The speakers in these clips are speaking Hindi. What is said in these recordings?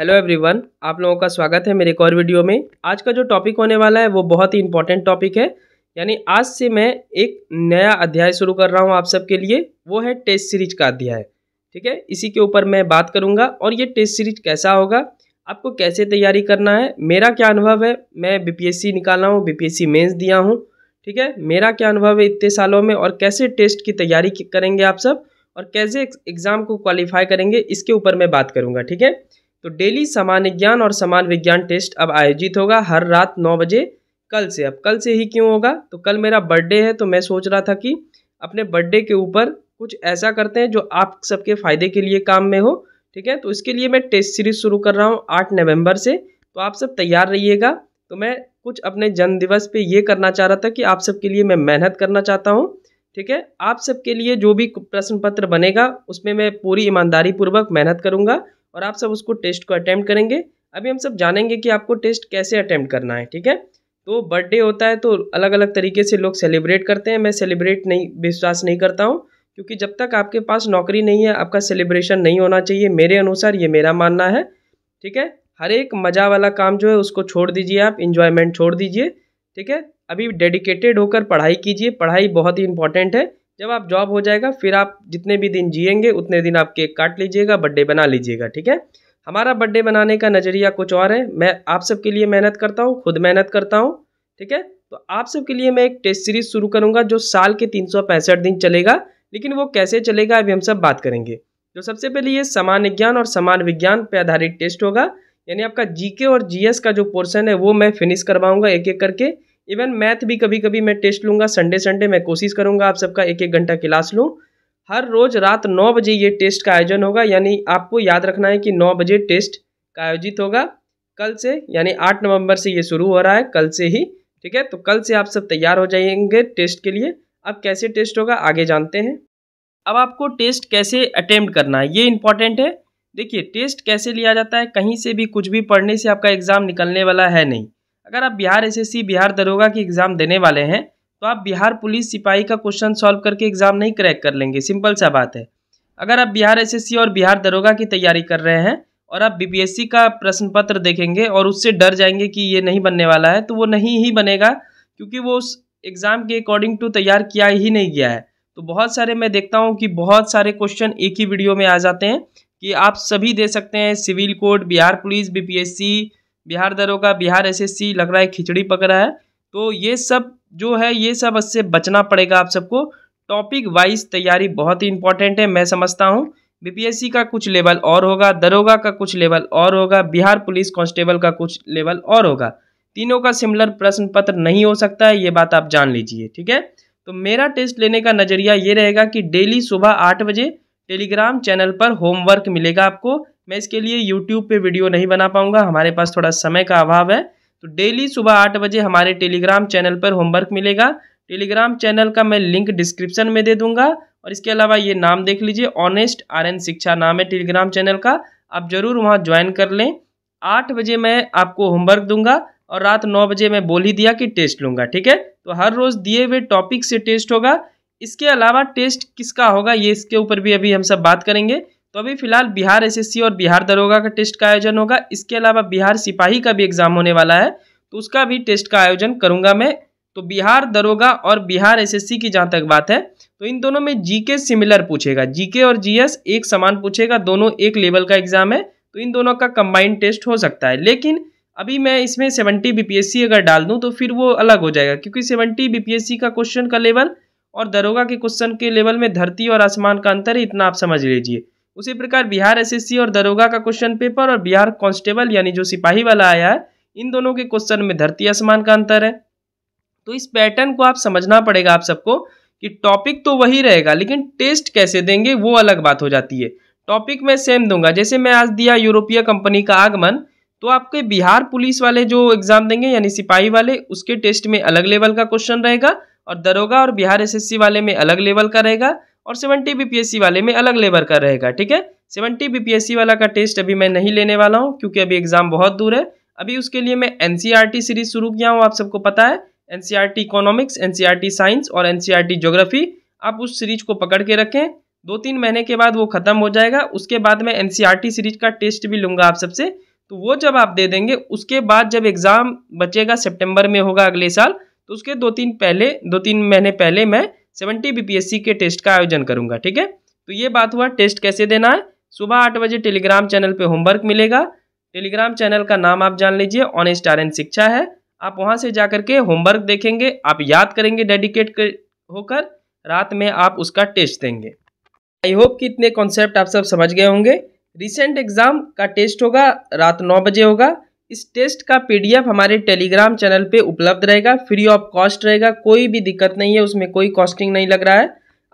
हेलो एवरीवन आप लोगों का स्वागत है मेरे एक और वीडियो में आज का जो टॉपिक होने वाला है वो बहुत ही इंपॉर्टेंट टॉपिक है यानी आज से मैं एक नया अध्याय शुरू कर रहा हूँ आप सबके लिए वो है टेस्ट सीरीज का अध्याय ठीक है इसी के ऊपर मैं बात करूँगा और ये टेस्ट सीरीज कैसा होगा आपको कैसे तैयारी करना है मेरा क्या अनुभव है मैं सी निकाला हूँ सी मेंस दिया हूँ ठीक है मेरा क्या अनुभव है इतने सालों में और कैसे टेस्ट की तैयारी करेंगे आप सब और कैसे एग्ज़ाम को क्वालिफाई करेंगे इसके ऊपर मैं बात करूँगा ठीक है तो डेली सामान्य ज्ञान और समान विज्ञान टेस्ट अब आयोजित होगा हर रात नौ बजे कल से अब कल से ही क्यों होगा तो कल मेरा बर्थडे है तो मैं सोच रहा था कि अपने बर्थडे के ऊपर कुछ ऐसा करते हैं जो आप सबके फ़ायदे के लिए काम में हो ठीक है तो इसके लिए मैं टेस्ट सीरीज शुरू कर रहा हूँ आठ नवम्बर से तो आप सब तैयार रहिएगा तो मैं कुछ अपने जन्मदिवस पे ये करना चाह रहा था कि आप सबके लिए मैं मेहनत करना चाहता हूँ ठीक है आप सबके लिए जो भी प्रश्न पत्र बनेगा उसमें मैं पूरी ईमानदारी पूर्वक मेहनत करूँगा और आप सब उसको टेस्ट को अटैम्प्ट करेंगे अभी हम सब जानेंगे कि आपको टेस्ट कैसे अटैम्प्ट करना है ठीक है तो बर्थडे होता है तो अलग अलग तरीके से लोग सेलिब्रेट करते हैं मैं सेलिब्रेट नहीं विश्वास नहीं करता हूँ क्योंकि जब तक आपके पास नौकरी नहीं है आपका सेलिब्रेशन नहीं होना चाहिए मेरे अनुसार ये मेरा मानना है ठीक है हर एक मज़ा वाला काम जो है उसको छोड़ दीजिए आप इन्जॉयमेंट छोड़ दीजिए ठीक है अभी डेडिकेटेड होकर पढ़ाई कीजिए पढ़ाई बहुत ही इंपॉर्टेंट है जब आप जॉब हो जाएगा फिर आप जितने भी दिन जिएंगे उतने दिन आप केक काट लीजिएगा बर्थडे बना लीजिएगा ठीक है हमारा बर्थडे बनाने का नज़रिया कुछ और है मैं आप सबके लिए मेहनत करता हूँ खुद मेहनत करता हूँ ठीक है तो आप सबके लिए मैं एक टेस्ट सीरीज शुरू करूँगा जो साल के तीन दिन चलेगा लेकिन वो कैसे चलेगा अभी हम सब बात करेंगे जो तो सबसे पहले ये सामान्य ज्ञान और समान विज्ञान पर आधारित टेस्ट होगा यानी आपका जीके और जीएस का जो पोर्शन है वो मैं फिनिश करवाऊंगा एक एक करके इवन मैथ भी कभी कभी मैं टेस्ट लूँगा संडे संडे मैं कोशिश करूँगा आप सबका एक एक घंटा क्लास लूँ हर रोज़ रात नौ बजे ये टेस्ट का आयोजन होगा यानी आपको याद रखना है कि नौ बजे टेस्ट का आयोजित होगा कल से यानी आठ नवंबर से ये शुरू हो रहा है कल से ही ठीक है तो कल से आप सब तैयार हो जाएंगे टेस्ट के लिए अब कैसे टेस्ट होगा आगे जानते हैं अब आपको टेस्ट कैसे अटैम्प्ट करना है ये इंपॉर्टेंट है देखिए टेस्ट कैसे लिया जाता है कहीं से भी कुछ भी पढ़ने से आपका एग्ज़ाम निकलने वाला है नहीं अगर आप बिहार एसएससी बिहार दरोगा की एग्ज़ाम देने वाले हैं तो आप बिहार पुलिस सिपाही का क्वेश्चन सॉल्व करके एग्ज़ाम नहीं क्रैक कर लेंगे सिंपल सा बात है अगर आप बिहार एसएससी और बिहार दरोगा की तैयारी कर रहे हैं और आप बीपीएससी का प्रश्न पत्र देखेंगे और उससे डर जाएंगे कि ये नहीं बनने वाला है तो वो नहीं ही बनेगा क्योंकि वो उस एग्ज़ाम के अकॉर्डिंग टू तैयार किया ही नहीं गया है तो बहुत सारे मैं देखता हूँ कि बहुत सारे क्वेश्चन एक ही वीडियो में आ जाते हैं कि आप सभी दे सकते हैं civil code Bihar police B Bihar दरोगा बिहार एसएससी लग रहा है खिचड़ी पक रहा है तो ये सब जो है ये सब इससे बचना पड़ेगा आप सबको टॉपिक वाइज तैयारी बहुत ही इंपॉर्टेंट है मैं समझता हूँ बीपीएससी का कुछ लेवल और होगा दरोगा का कुछ लेवल और होगा बिहार पुलिस कांस्टेबल का कुछ लेवल और होगा तीनों का सिमिलर प्रश्न पत्र नहीं हो सकता है ये बात आप जान लीजिए ठीक है तो मेरा टेस्ट लेने का नज़रिया ये रहेगा कि डेली सुबह आठ बजे टेलीग्राम चैनल पर होमवर्क मिलेगा आपको मैं इसके लिए यूट्यूब पे वीडियो नहीं बना पाऊंगा हमारे पास थोड़ा समय का अभाव है तो डेली सुबह आठ बजे हमारे टेलीग्राम चैनल पर होमवर्क मिलेगा टेलीग्राम चैनल का मैं लिंक डिस्क्रिप्शन में दे दूंगा और इसके अलावा ये नाम देख लीजिए ऑनेस्ट आर्यन शिक्षा नाम है टेलीग्राम चैनल का आप ज़रूर वहाँ ज्वाइन कर लें आठ बजे मैं आपको होमवर्क दूंगा और रात नौ बजे मैं बोल ही दिया कि टेस्ट लूँगा ठीक है तो हर रोज़ दिए हुए टॉपिक से टेस्ट होगा इसके अलावा टेस्ट किसका होगा ये इसके ऊपर भी अभी हम सब बात करेंगे तो अभी फिलहाल बिहार एसएससी और बिहार दरोगा का टेस्ट का आयोजन होगा इसके अलावा बिहार सिपाही का भी एग्जाम होने वाला है तो उसका भी टेस्ट का आयोजन करूंगा मैं तो बिहार दरोगा और बिहार एसएससी की जहाँ तक बात है तो इन दोनों में जीके सिमिलर पूछेगा जीके और जीएस एक समान पूछेगा दोनों एक लेवल का एग्जाम है तो इन दोनों का कंबाइंड टेस्ट हो सकता है लेकिन अभी मैं इसमें सेवेंटी बीपीएससी अगर डाल दूँ तो फिर वो अलग हो जाएगा क्योंकि सेवेंटी बीपीएससी का क्वेश्चन का लेवल और दरोगा के क्वेश्चन के लेवल में धरती और आसमान का अंतर है इतना आप समझ लीजिए उसी प्रकार बिहार एसएससी और दरोगा का क्वेश्चन पेपर और बिहार कांस्टेबल यानी जो सिपाही वाला आया है इन दोनों के क्वेश्चन में धरती आसमान का अंतर है तो इस पैटर्न को आप समझना पड़ेगा आप सबको कि टॉपिक तो वही रहेगा लेकिन टेस्ट कैसे देंगे वो अलग बात हो जाती है टॉपिक मैं सेम दूंगा जैसे मैं आज दिया यूरोपीय कंपनी का आगमन तो आपके बिहार पुलिस वाले जो एग्जाम देंगे यानी सिपाही वाले उसके टेस्ट में अलग लेवल का क्वेश्चन रहेगा और दरोगा और बिहार एसएससी वाले में अलग लेवल का रहेगा और सेवेंटी बी वाले में अलग लेवल का रहेगा ठीक है सेवेंटी बी वाला का टेस्ट अभी मैं नहीं लेने वाला हूँ क्योंकि अभी एग्जाम बहुत दूर है अभी उसके लिए मैं एन सीरीज e शुरू किया हूँ आप सबको पता है एन इकोनॉमिक्स एन साइंस और एन ज्योग्राफी e आप उस सीरीज को पकड़ के रखें दो तीन महीने के बाद वो ख़त्म हो जाएगा उसके बाद मैं एन सीरीज e का टेस्ट भी लूँगा आप सबसे तो वो जब आप दे देंगे उसके बाद जब एग्ज़ाम बचेगा सितंबर में होगा अगले साल तो उसके दो तीन पहले दो तीन महीने पहले मैं सेवेंटी बीपीएससी के टेस्ट का आयोजन करूंगा ठीक है तो ये बात हुआ टेस्ट कैसे देना है सुबह आठ बजे टेलीग्राम चैनल पे होमवर्क मिलेगा टेलीग्राम चैनल का नाम आप जान लीजिए ऑन स्टार एन शिक्षा है आप वहाँ से जाकर के होमवर्क देखेंगे आप याद करेंगे डेडिकेट कर, होकर रात में आप उसका टेस्ट देंगे आई होप कि इतने कॉन्सेप्ट आप सब समझ गए होंगे रिसेंट एग्ज़ाम का टेस्ट होगा रात नौ बजे होगा इस टेस्ट का पीडीएफ हमारे टेलीग्राम चैनल पे उपलब्ध रहेगा फ्री ऑफ कॉस्ट रहेगा कोई भी दिक्कत नहीं है उसमें कोई कॉस्टिंग नहीं लग रहा है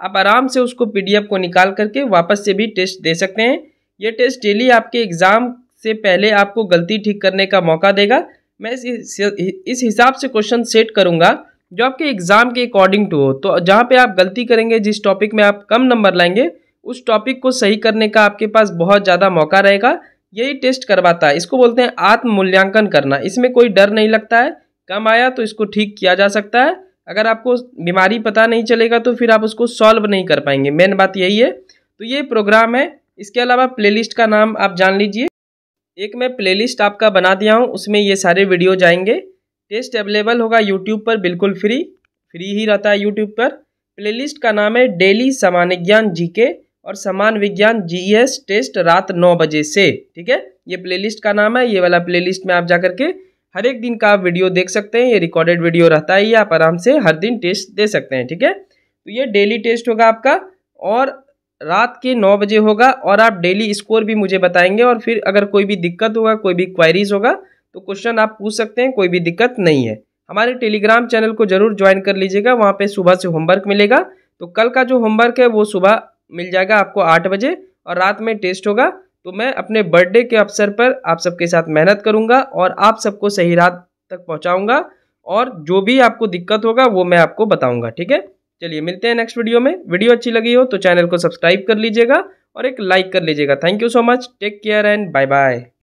आप आराम से उसको पीडीएफ को निकाल करके वापस से भी टेस्ट दे सकते हैं ये टेस्ट डेली आपके एग्ज़ाम से पहले आपको गलती ठीक करने का मौका देगा मैं इस हिसाब से क्वेश्चन सेट करूँगा जो आपके एग्ज़ाम के अकॉर्डिंग टू हो तो जहाँ पर आप गलती करेंगे जिस टॉपिक में आप कम नंबर लाएंगे उस टॉपिक को सही करने का आपके पास बहुत ज़्यादा मौका रहेगा यही टेस्ट करवाता है इसको बोलते हैं आत्म मूल्यांकन करना इसमें कोई डर नहीं लगता है कम आया तो इसको ठीक किया जा सकता है अगर आपको बीमारी पता नहीं चलेगा तो फिर आप उसको सॉल्व नहीं कर पाएंगे मेन बात यही है तो ये प्रोग्राम है इसके अलावा प्लेलिस्ट का नाम आप जान लीजिए एक मैं प्लेलिस्ट आपका बना दिया हूँ उसमें ये सारे वीडियो जाएंगे टेस्ट अवेलेबल होगा यूट्यूब पर बिल्कुल फ्री फ्री ही रहता है यूट्यूब पर प्लेलिस्ट का नाम है डेली सामान्य ज्ञान जीके और समान विज्ञान जीएस टेस्ट रात नौ बजे से ठीक है ये प्लेलिस्ट का नाम है ये वाला प्लेलिस्ट में आप जा करके हर एक दिन का आप वीडियो देख सकते हैं ये रिकॉर्डेड वीडियो रहता है ये आप आराम से हर दिन टेस्ट दे सकते हैं ठीक है तो ये डेली टेस्ट होगा आपका और रात के नौ बजे होगा और आप डेली स्कोर भी मुझे बताएंगे और फिर अगर कोई भी दिक्कत होगा कोई भी क्वायरीज होगा तो क्वेश्चन आप पूछ सकते हैं कोई भी दिक्कत नहीं है हमारे टेलीग्राम चैनल को जरूर ज्वाइन कर लीजिएगा वहाँ पे सुबह से होमवर्क मिलेगा तो कल का जो होमवर्क है वो सुबह मिल जाएगा आपको आठ बजे और रात में टेस्ट होगा तो मैं अपने बर्थडे के अवसर पर आप सबके साथ मेहनत करूँगा और आप सबको सही रात तक पहुँचाऊँगा और जो भी आपको दिक्कत होगा वो मैं आपको बताऊँगा ठीक है चलिए मिलते हैं नेक्स्ट वीडियो में वीडियो अच्छी लगी हो तो चैनल को सब्सक्राइब कर लीजिएगा और एक लाइक कर लीजिएगा thank you so much take care and bye bye